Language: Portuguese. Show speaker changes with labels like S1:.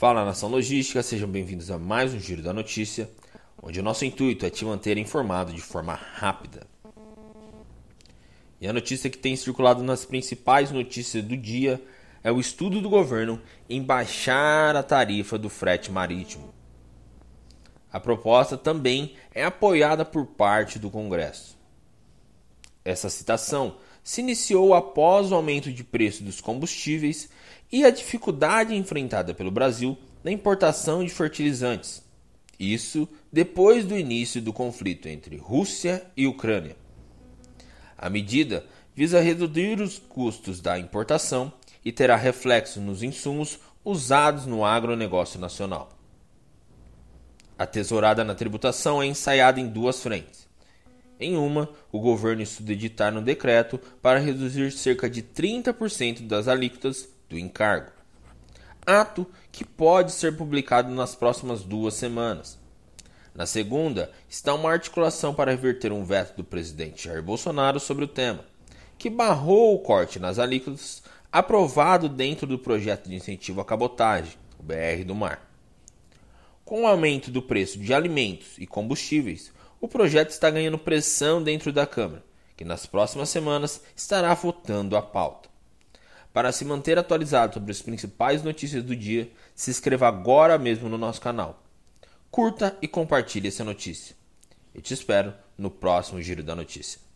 S1: Fala Nação Logística, sejam bem-vindos a mais um Giro da Notícia, onde o nosso intuito é te manter informado de forma rápida. E a notícia que tem circulado nas principais notícias do dia é o estudo do governo em baixar a tarifa do frete marítimo. A proposta também é apoiada por parte do Congresso. Essa citação se iniciou após o aumento de preço dos combustíveis e a dificuldade enfrentada pelo Brasil na importação de fertilizantes. Isso depois do início do conflito entre Rússia e Ucrânia. A medida visa reduzir os custos da importação e terá reflexo nos insumos usados no agronegócio nacional. A tesourada na tributação é ensaiada em duas frentes. Em uma, o governo estuda editar um decreto para reduzir cerca de 30% das alíquotas do encargo. Ato que pode ser publicado nas próximas duas semanas. Na segunda, está uma articulação para reverter um veto do presidente Jair Bolsonaro sobre o tema, que barrou o corte nas alíquotas aprovado dentro do projeto de incentivo à cabotagem, o BR do Mar. Com o aumento do preço de alimentos e combustíveis, o projeto está ganhando pressão dentro da Câmara, que nas próximas semanas estará votando a pauta. Para se manter atualizado sobre as principais notícias do dia, se inscreva agora mesmo no nosso canal. Curta e compartilhe essa notícia. Eu te espero no próximo Giro da Notícia.